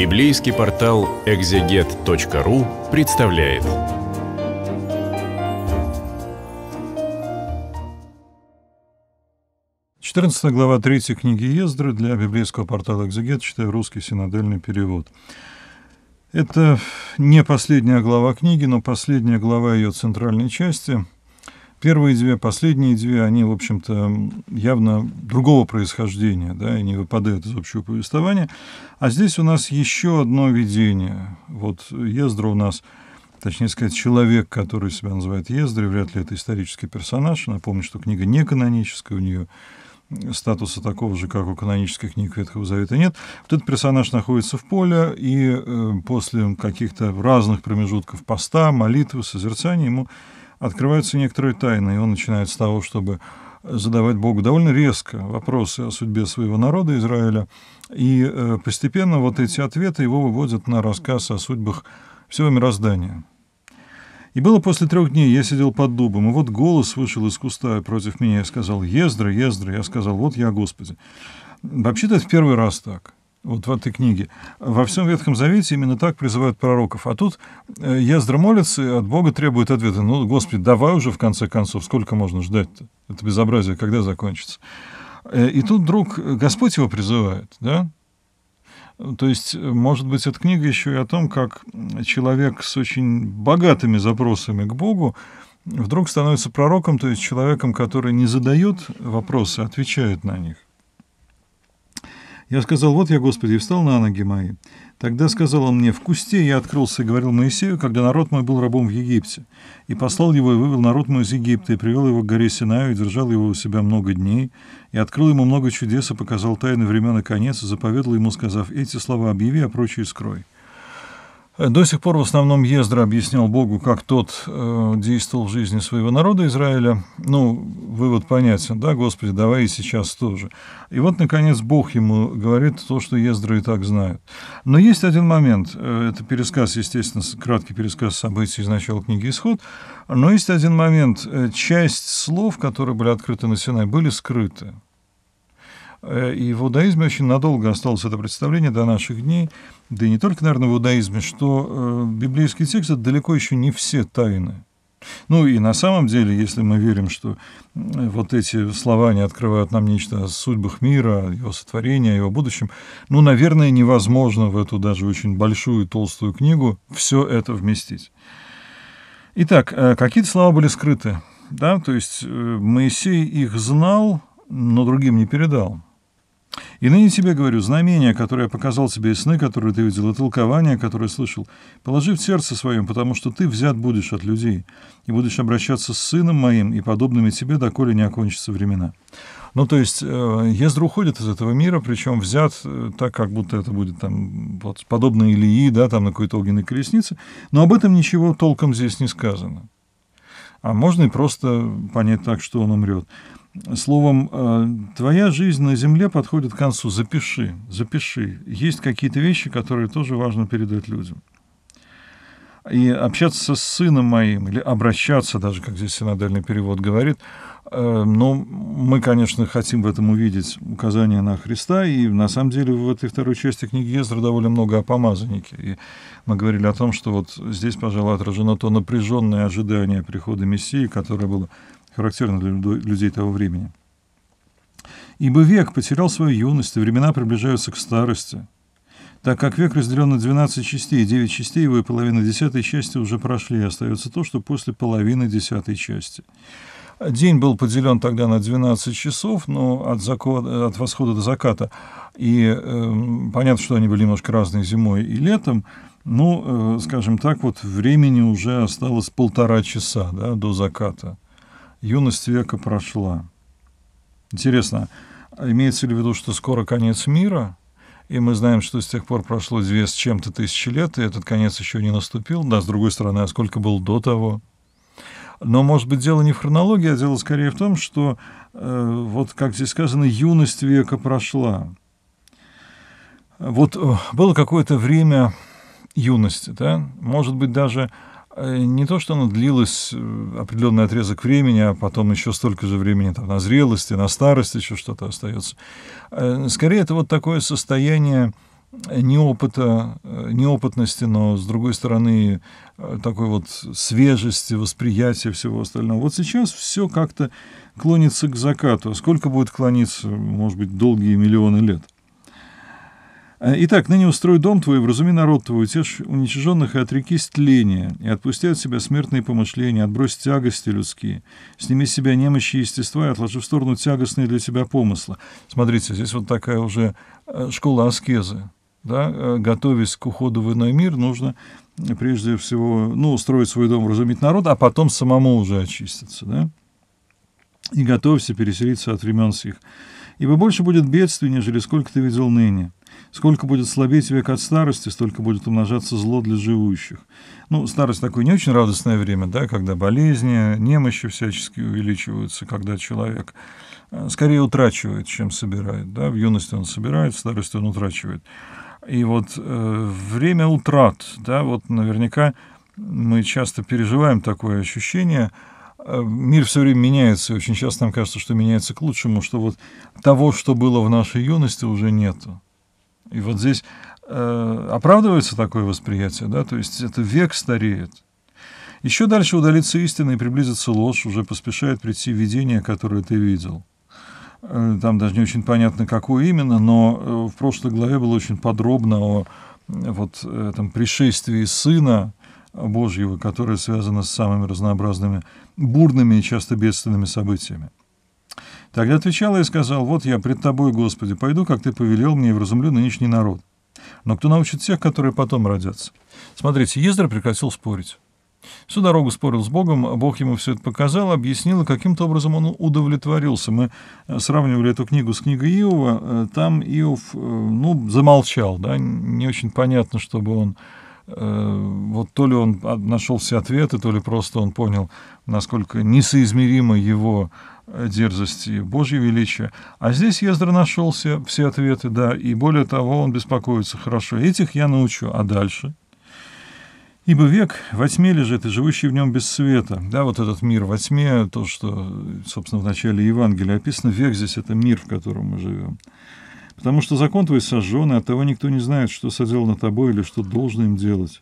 Библейский портал экзегет.ру представляет. Четырнадцатая глава третьей книги Ездры для библейского портала «Экзегет» читаю русский синодельный перевод. Это не последняя глава книги, но последняя глава ее центральной части – Первые две, последние две, они, в общем-то, явно другого происхождения, да, и не выпадают из общего повествования. А здесь у нас еще одно видение. Вот Ездра у нас, точнее сказать, человек, который себя называет Ездра, вряд ли это исторический персонаж. Напомню, что книга не каноническая, у нее статуса такого же, как у канонических книг Ветхого Завета нет. Вот этот персонаж находится в поле, и э, после каких-то разных промежутков поста, молитвы, созерцания ему открываются некоторые тайны, и он начинает с того, чтобы задавать Богу довольно резко вопросы о судьбе своего народа Израиля. И э, постепенно вот эти ответы его выводят на рассказ о судьбах всего мироздания. И было после трех дней, я сидел под дубом, и вот голос вышел из куста против меня и сказал, «Ездра, Ездра!» Я сказал, «Вот я, Господи!» Вообще-то это в первый раз так вот в этой книге. Во всем Ветхом Завете именно так призывают пророков. А тут Ездра э, молится и от Бога требует ответа. Ну, Господи, давай уже в конце концов, сколько можно ждать-то? Это безобразие, когда закончится? Э, и тут вдруг э, Господь его призывает, да? То есть, может быть, эта книга еще и о том, как человек с очень богатыми запросами к Богу вдруг становится пророком, то есть человеком, который не задает вопросы, а отвечает на них. Я сказал, вот я, Господи, встал на ноги мои. Тогда сказал он мне, в кусте я открылся и говорил Моисею, когда народ мой был рабом в Египте. И послал его и вывел народ мой из Египта, и привел его к горе Синаю, и держал его у себя много дней, и открыл ему много чудес, и показал тайны времен и конец, и заповедал ему, сказав, эти слова объяви, а прочие скрой. До сих пор в основном Ездра объяснял Богу, как тот э, действовал в жизни своего народа Израиля. Ну, вывод понятен, да, Господи, давай и сейчас тоже. И вот, наконец, Бог ему говорит то, что Ездра и так знает. Но есть один момент, э, это пересказ, естественно, краткий пересказ событий из начала книги «Исход», но есть один момент, э, часть слов, которые были открыты на Синай, были скрыты. Э, и в иудаизме очень надолго осталось это представление до наших дней, да и не только, наверное, в иудаизме, что э, библейский текст – это далеко еще не все тайны. Ну и на самом деле, если мы верим, что э, вот эти слова не открывают нам нечто о судьбах мира, о его сотворении, о его будущем, ну, наверное, невозможно в эту даже очень большую толстую книгу все это вместить. Итак, какие-то слова были скрыты, да, то есть Моисей их знал, но другим не передал. И ныне тебе говорю, знамение, которое показал тебе и сны, которые ты видел, и толкование, которое слышал, положи в сердце своем, потому что ты взят будешь от людей, и будешь обращаться с сыном моим и подобными тебе, доколе не окончатся времена». Ну, то есть Ездра э, уходит из этого мира, причем взят э, так, как будто это будет там вот, подобно Илии, да, там на какой-то огненной колеснице, но об этом ничего толком здесь не сказано. А можно и просто понять так, что он умрет. Словом, э, твоя жизнь на земле подходит к концу. Запиши, запиши. Есть какие-то вещи, которые тоже важно передать людям. И общаться с сыном моим, или обращаться даже, как здесь синодальный перевод говорит, э, но мы, конечно, хотим в этом увидеть указание на Христа, и на самом деле в этой второй части книги Ездра довольно много о помазаннике. И мы говорили о том, что вот здесь, пожалуй, отражено то напряженное ожидание прихода Мессии, которое было характерно для людей того времени. Ибо век потерял свою юность, и времена приближаются к старости. Так как век разделен на 12 частей, 9 частей его и половина десятой части уже прошли, остается то, что после половины десятой части. День был поделен тогда на 12 часов, но от, закода, от восхода до заката. И э, понятно, что они были немножко разные зимой и летом. Но, ну, э, скажем так, вот времени уже осталось полтора часа да, до заката юность века прошла. Интересно, имеется ли в виду, что скоро конец мира, и мы знаем, что с тех пор прошло две с чем-то тысячи лет, и этот конец еще не наступил, да, с другой стороны, а сколько было до того? Но, может быть, дело не в хронологии, а дело скорее в том, что, э, вот как здесь сказано, юность века прошла. Вот э, было какое-то время юности, да, может быть, даже Э, не то, что она длилась э, определенный отрезок времени, а потом еще столько же времени там, на зрелости, на старость еще что-то остается. Э, скорее, это вот такое состояние неопыта, неопытности, но, с другой стороны, такой вот свежести, восприятия всего остального. Вот сейчас все как-то клонится к закату. А сколько будет клониться, может быть, долгие миллионы лет – Э, итак, ныне устрой дом твой, вразуми народ твой, утешь уничиженных и отреки тления, и отпусти от себя смертные помышления, отбрось тягости людские, сними с себя немощи и естества и отложи в сторону тягостные для тебя помыслы. Смотрите, здесь вот такая уже э, школа аскезы. Да? Э, готовясь к уходу в иной мир, нужно прежде всего ну, устроить свой дом, вразумить народ, а потом самому уже очиститься. Да? И готовься переселиться от времен сих. Ибо больше будет бедствий, нежели сколько ты видел ныне Сколько будет слабеть век от старости, столько будет умножаться зло для живущих. Ну, старость такое не очень радостное время, да, когда болезни, немощи всячески увеличиваются, когда человек э, скорее утрачивает, чем собирает. Да? В юности он собирает, в старости он утрачивает. И вот э, время утрат, да, вот наверняка мы часто переживаем такое ощущение, э, мир все время меняется, и очень часто нам кажется, что меняется к лучшему, что вот того, что было в нашей юности, уже нету. И вот здесь э, оправдывается такое восприятие, да, то есть это век стареет. Еще дальше удалится истина и приблизится ложь, уже поспешает прийти видение, которое ты видел. Э, там даже не очень понятно, какое именно, но э, в прошлой главе было очень подробно о э, вот этом пришествии Сына Божьего, которое связано с самыми разнообразными бурными и часто бедственными событиями. Тогда отвечал и сказал, «Вот я пред тобой, Господи, пойду, как ты повелел мне, и вразумлю нынешний народ. Но кто научит всех, которые потом родятся?» Смотрите, Ездра прекратил спорить. Всю дорогу спорил с Богом, Бог ему все это показал, объяснил, и каким-то образом он удовлетворился. Мы э, сравнивали эту книгу с книгой Иова, э, там Иов, э, ну, замолчал, да, не очень понятно, чтобы он вот то ли он нашел все ответы, то ли просто он понял, насколько несоизмеримо его дерзости, Божье величие. А здесь Ездра нашелся, все ответы, да, и более того, он беспокоится, хорошо, этих я научу, а дальше? Ибо век во тьме лежит, и живущий в нем без света. Да, вот этот мир во тьме, то, что, собственно, в начале Евангелия описано, век здесь — это мир, в котором мы живем. Потому что закон твой сожжен, и от того никто не знает, что садил на тобой или что должно им делать.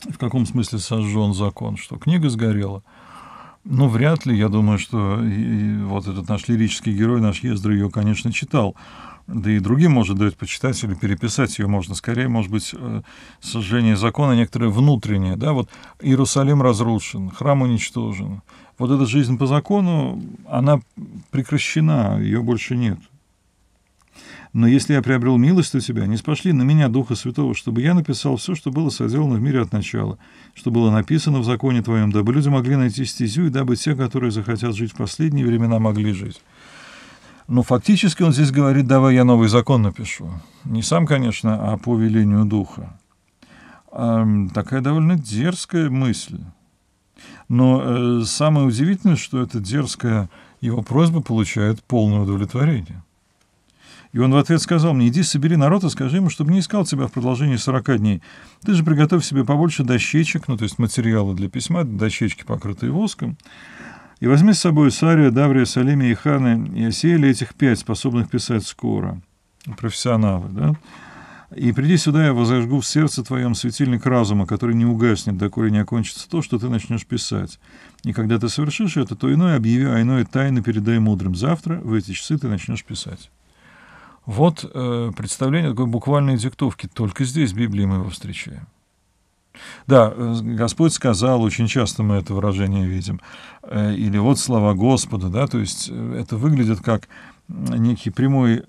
В каком смысле сожжен закон? Что книга сгорела — ну, вряд ли. Я думаю, что и, и вот этот наш лирический герой, наш Ездра, ее, конечно, читал. Да и другим может дать почитать или переписать ее можно. Скорее, может быть, э, сожжение закона некоторое внутреннее. Да? Вот Иерусалим разрушен, храм уничтожен. Вот эта жизнь по закону, она прекращена, ее больше нет. Но если я приобрел милость у тебя, не спошли на меня Духа Святого, чтобы я написал все, что было соделано в мире от начала, что было написано в законе твоем, дабы люди могли найти стезю, и дабы те, которые захотят жить в последние времена, могли жить. Но фактически он здесь говорит, давай я новый закон напишу. Не сам, конечно, а по велению Духа. Эм, такая довольно дерзкая мысль. Но э, самое удивительное, что эта дерзкая его просьба получает полное удовлетворение. И он в ответ сказал мне, иди собери народ и скажи ему, чтобы не искал тебя в продолжении 40 дней. Ты же приготовь себе побольше дощечек, ну, то есть материала для письма, дощечки, покрытые воском. И возьми с собой Сария, Даврия, Салимия и и осеяли этих пять, способных писать скоро. Профессионалы, да? И приди сюда, я возожгу в сердце твоем светильник разума, который не угаснет, доколе не окончится то, что ты начнешь писать. И когда ты совершишь это, то иное объяви, а иное тайны передай мудрым. Завтра в эти часы ты начнешь писать. Вот э, представление такой буквальной диктовки. Только здесь в Библии мы его встречаем. Да, э, Господь сказал, очень часто мы это выражение видим, э, или вот слова Господа, да, то есть э, это выглядит как некий прямой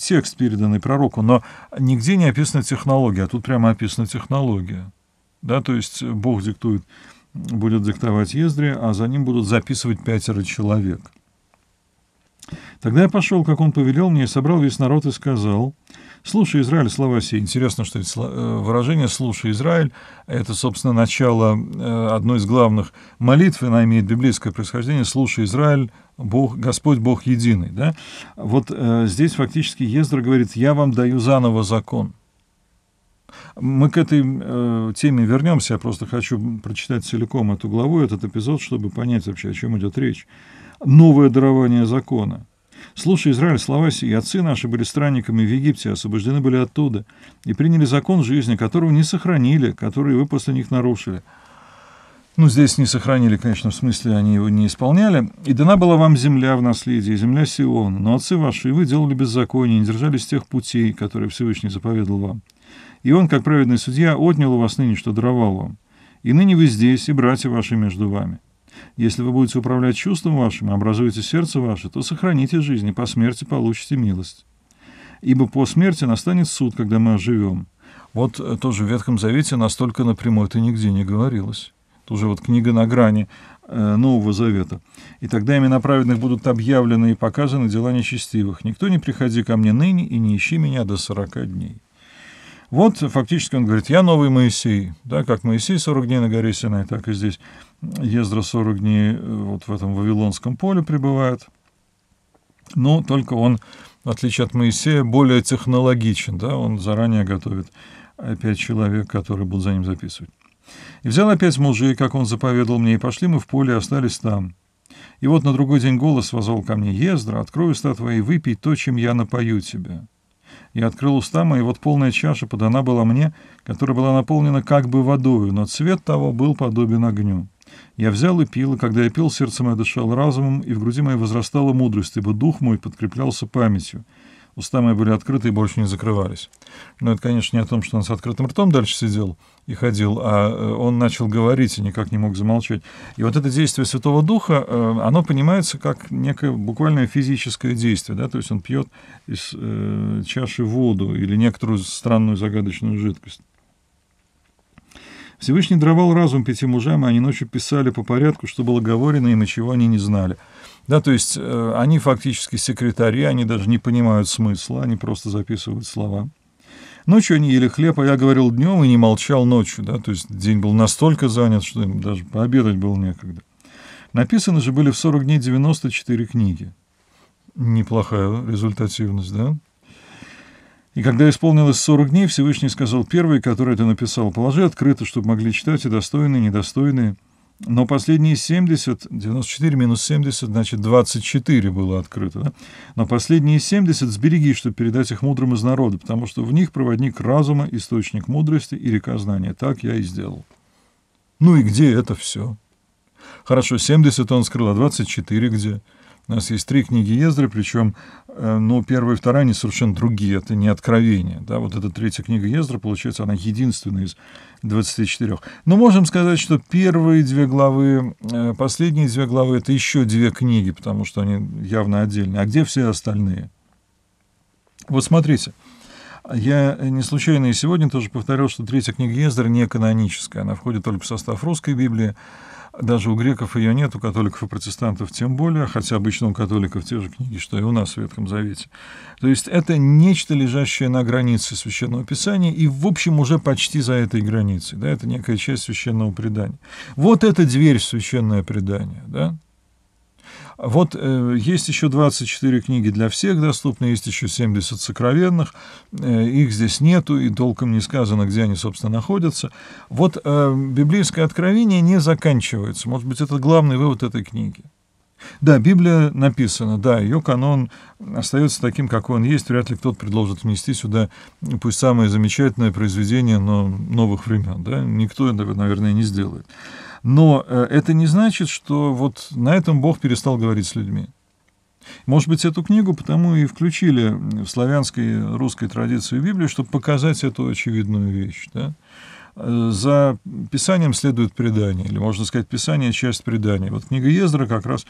текст, переданный пророку, но нигде не описана технология, а тут прямо описана технология, да, то есть Бог диктует, будет диктовать Ездре, а за ним будут записывать пятеро человек – Тогда я пошел, как он повелел мне, собрал весь народ и сказал, «Слушай, Израиль, слова сей». Интересно, что это э, выражение «слушай, Израиль» — это, собственно, начало э, одной из главных молитв, она имеет библейское происхождение, «Слушай, Израиль, Бог, Господь Бог единый». Да? Вот э, здесь фактически Ездра говорит, «Я вам даю заново закон». Мы к этой э, теме вернемся, я просто хочу прочитать целиком эту главу, этот эпизод, чтобы понять вообще, о чем идет речь новое дарование закона. Слушай, Израиль, слова сии, отцы наши были странниками в Египте, освобождены были оттуда, и приняли закон жизни, которого не сохранили, который вы после них нарушили. Ну, здесь не сохранили, конечно, в смысле они его не исполняли. «И дана была вам земля в наследие, земля Сион. но отцы ваши, и вы делали беззаконие, не держались тех путей, которые Всевышний заповедал вам. И он, как праведный судья, отнял у вас ныне, что даровал вам. И ныне вы здесь, и братья ваши между вами. Если вы будете управлять чувством вашим, и образуете сердце ваше, то сохраните жизнь и по смерти получите милость. Ибо по смерти настанет суд, когда мы оживем. Вот э, тоже в Ветхом Завете настолько напрямую это нигде не говорилось. Тоже вот книга на грани э, Нового Завета. «И тогда имена праведных будут объявлены и показаны дела нечестивых. Никто не приходи ко мне ныне и не ищи меня до сорока дней». Вот фактически он говорит, я новый Моисей, да, как Моисей 40 дней на горе Синай, так и здесь Ездра 40 дней э, вот в этом Вавилонском поле пребывает. Но только он, в отличие от Моисея, более технологичен, да, он заранее готовит опять человек, который будет за ним записывать. И взял опять мужей, как он заповедал мне, и пошли мы в поле, и остались там. И вот на другой день голос возвал ко мне, Ездра, открой уста твои, выпей то, чем я напою тебя. Я открыл уста мои, вот полная чаша подана была мне, которая была наполнена как бы водою, но цвет того был подобен огню. Я взял и пил, и когда я пил, сердце мое дышало разумом, и в груди моей возрастала мудрость, ибо дух мой подкреплялся памятью. Уста мои были открыты и больше не закрывались. Но это, конечно, не о том, что он с открытым ртом дальше сидел и ходил, а э, он начал говорить и никак не мог замолчать. И вот это действие Святого Духа, э, оно понимается как некое буквальное физическое действие. Да? То есть он пьет из э, чаши воду или некоторую странную загадочную жидкость. Всевышний даровал разум пяти мужам, и они ночью писали по порядку, что было говорено, и ничего они не знали. Да, то есть э, они фактически секретари, они даже не понимают смысла, они просто записывают слова. Ночью они ели хлеб, а я говорил днем и не молчал ночью, да, то есть день был настолько занят, что им даже пообедать было некогда. Написаны же были в 40 дней 94 книги. Неплохая результативность, да? И когда исполнилось 40 дней, Всевышний сказал, первый, который это написал, положи открыто, чтобы могли читать и достойные, и недостойные – но последние 70, 94 минус 70, значит, 24 было открыто. Да? Но последние 70 сбереги, чтобы передать их мудрым из народа, потому что в них проводник разума, источник мудрости и река знания. Так я и сделал. Ну и где это все? Хорошо, 70 он скрыл, а 24 где? У нас есть три книги Ездры, причем, э, ну, первая и вторая, они совершенно другие, это не откровение. Да, вот эта третья книга Ездры, получается, она единственная из 24. Но можем сказать, что первые две главы, э, последние две главы, это еще две книги, потому что они явно отдельные. А где все остальные? Вот смотрите, я не случайно и сегодня тоже повторил, что третья книга Ездры не каноническая, она входит только в состав русской Библии, даже у греков ее нет, у католиков и протестантов тем более, хотя обычно у католиков те же книги, что и у нас в Ветхом Завете. То есть это нечто, лежащее на границе Священного Писания и, в общем, уже почти за этой границей. Да, это некая часть священного предания. Вот эта дверь в священное предание. Да? Вот э, есть еще 24 книги для всех доступны, есть еще 70 сокровенных. Э, их здесь нету, и толком не сказано, где они, собственно, находятся. Вот э, библейское откровение не заканчивается. Может быть, это главный вывод этой книги. Да, Библия написана, да, ее канон остается таким, какой он есть. Вряд ли кто-то предложит внести сюда, ну, пусть самое замечательное произведение, но новых времен. Да? Никто этого, наверное, не сделает. Но э, это не значит, что вот на этом Бог перестал говорить с людьми. Может быть, эту книгу потому и включили в славянской русской традиции Библии, чтобы показать эту очевидную вещь. Да? Э, за Писанием следует предание, или, можно сказать, Писание – часть предания. Вот книга Ездра как раз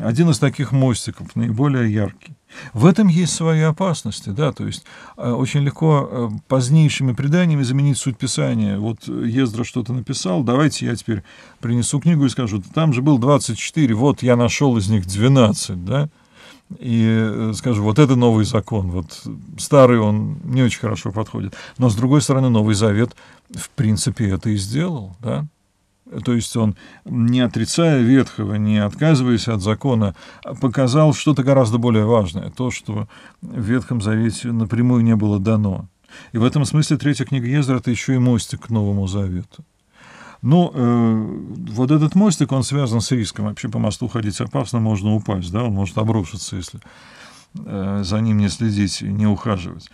один из таких мостиков, наиболее яркий. В этом есть свои опасности, да, то есть э, очень легко э, позднейшими преданиями заменить суть Писания. Вот Ездра что-то написал, давайте я теперь принесу книгу и скажу, там же был 24, вот я нашел из них 12, да, и э, скажу, вот это новый закон, вот старый он не очень хорошо подходит. Но, с другой стороны, Новый Завет, в принципе, это и сделал, да? То есть он, не отрицая Ветхого, не отказываясь от закона, показал что-то гораздо более важное, то, что в Ветхом Завете напрямую не было дано. И в этом смысле третья книга Ездра — это еще и мостик к Новому Завету. Но ну, э, вот этот мостик, он связан с риском. Вообще по мосту ходить опасно, можно упасть, да, он может обрушиться, если э, за ним не следить и не ухаживать.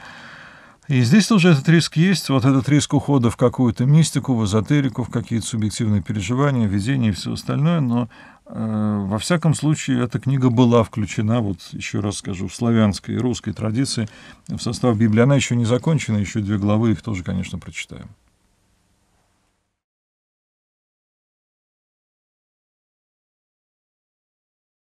И здесь тоже этот риск есть, вот этот риск ухода в какую-то мистику, в эзотерику, в какие-то субъективные переживания, видения и все остальное, но э, во всяком случае эта книга была включена, вот еще раз скажу, в славянской и русской традиции в состав Библии. Она еще не закончена, еще две главы, их тоже, конечно, прочитаем.